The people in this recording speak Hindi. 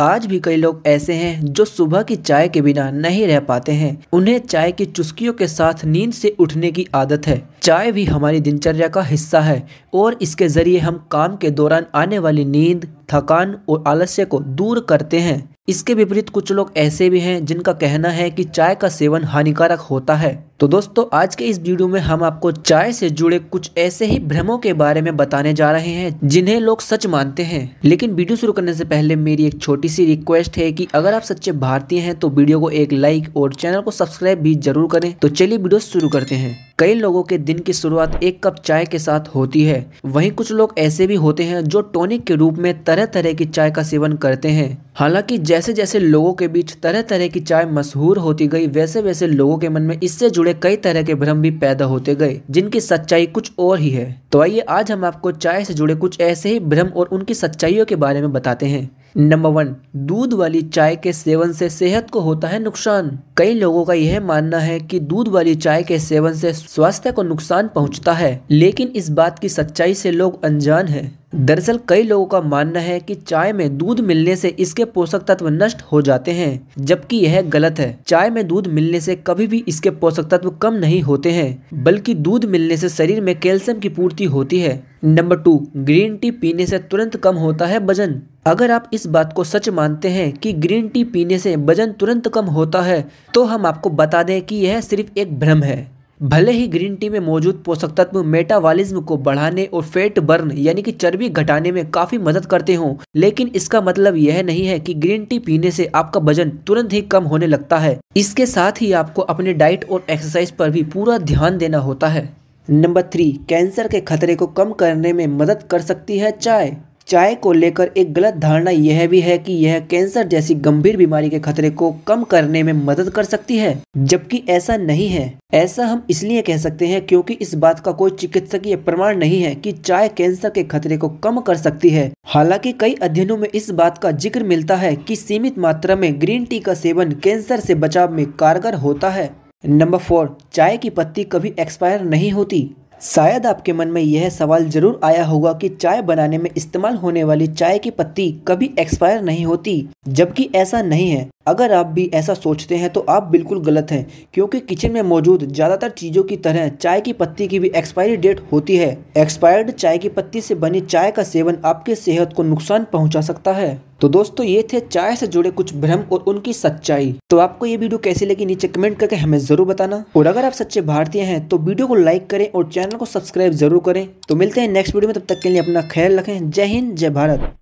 आज भी कई लोग ऐसे हैं जो सुबह की चाय के बिना नहीं रह पाते हैं उन्हें चाय की चुस्कियों के साथ नींद से उठने की आदत है चाय भी हमारी दिनचर्या का हिस्सा है और इसके जरिए हम काम के दौरान आने वाली नींद थकान और आलस्य को दूर करते हैं इसके विपरीत कुछ लोग ऐसे भी हैं जिनका कहना है कि चाय का सेवन हानिकारक होता है तो दोस्तों आज के इस वीडियो में हम आपको चाय से जुड़े कुछ ऐसे ही भ्रमों के बारे में बताने जा रहे हैं जिन्हें लोग सच मानते हैं लेकिन वीडियो शुरू करने से पहले मेरी एक छोटी सी रिक्वेस्ट है कि अगर आप सच्चे भारतीय हैं तो वीडियो को एक लाइक और चैनल को सब्सक्राइब भी जरूर करें तो चलिए वीडियो शुरू करते हैं कई लोगों के दिन की शुरुआत एक कप चाय के साथ होती है वहीं कुछ लोग ऐसे भी होते हैं जो टॉनिक के रूप में तरह तरह की चाय का सेवन करते हैं हालांकि जैसे जैसे लोगों के बीच तरह तरह की चाय मशहूर होती गई वैसे वैसे लोगों के मन में इससे जुड़े जुड़े कई तरह के भ्रम भी पैदा होते गए जिनकी सच्चाई कुछ और ही है तो आइए आज हम आपको चाय से जुड़े कुछ ऐसे ही भ्रम और उनकी सच्चाइयों के बारे में बताते हैं नंबर वन दूध वाली चाय के सेवन से सेहत को होता है नुकसान कई लोगों का यह मानना है कि दूध वाली चाय के सेवन से स्वास्थ्य को नुकसान पहुंचता है लेकिन इस बात की सच्चाई से लोग अनजान हैं दरअसल कई लोगों का मानना है कि चाय में दूध मिलने से इसके पोषक तत्व नष्ट हो जाते हैं जबकि यह गलत है चाय में दूध मिलने से कभी भी इसके पोषक तत्व कम नहीं होते हैं बल्कि दूध मिलने से शरीर में कैल्शियम की पूर्ति होती है नंबर टू ग्रीन टी पीने से तुरंत कम होता है वजन अगर आप इस बात को सच मानते हैं कि ग्रीन टी पीने से वजन तुरंत कम होता है तो हम आपको बता दें कि यह सिर्फ एक भ्रम है भले ही ग्रीन टी में मौजूद पोषक तत्व मेटाबॉलिज्म को बढ़ाने और फैट बर्न यानी कि चर्बी घटाने में काफ़ी मदद करते हों लेकिन इसका मतलब यह नहीं है कि ग्रीन टी पीने से आपका वजन तुरंत ही कम होने लगता है इसके साथ ही आपको अपने डाइट और एक्सरसाइज पर भी पूरा ध्यान देना होता है नंबर थ्री कैंसर के खतरे को कम करने में मदद कर सकती है चाय चाय को लेकर एक गलत धारणा यह भी है कि यह कैंसर जैसी गंभीर बीमारी के खतरे को कम करने में मदद कर सकती है जबकि ऐसा नहीं है ऐसा हम इसलिए कह सकते हैं क्योंकि इस बात का कोई चिकित्सकीय प्रमाण नहीं है कि चाय कैंसर के खतरे को कम कर सकती है हालांकि कई अध्ययनों में इस बात का जिक्र मिलता है कि सीमित मात्रा में ग्रीन टी का सेवन कैंसर से बचाव में कारगर होता है नंबर फोर चाय की पत्ती कभी एक्सपायर नहीं होती शायद आपके मन में यह सवाल जरूर आया होगा कि चाय बनाने में इस्तेमाल होने वाली चाय की पत्ती कभी एक्सपायर नहीं होती जबकि ऐसा नहीं है अगर आप भी ऐसा सोचते हैं तो आप बिल्कुल गलत हैं क्योंकि किचन में मौजूद ज़्यादातर चीज़ों की तरह चाय की पत्ती की भी एक्सपायरी डेट होती है एक्सपायर्ड चाय की पत्ती से बनी चाय का सेवन आपके सेहत को नुकसान पहुंचा सकता है तो दोस्तों ये थे चाय से जुड़े कुछ भ्रम और उनकी सच्चाई तो आपको ये वीडियो कैसी लगी नीचे कमेंट करके हमें जरूर बताना और अगर आप सच्चे भारतीय हैं तो वीडियो को लाइक करें और चैनल को सब्सक्राइब जरूर करें तो मिलते हैं नेक्स्ट वीडियो में तब तक के लिए अपना ख्याल रखें जय हिंद जय भारत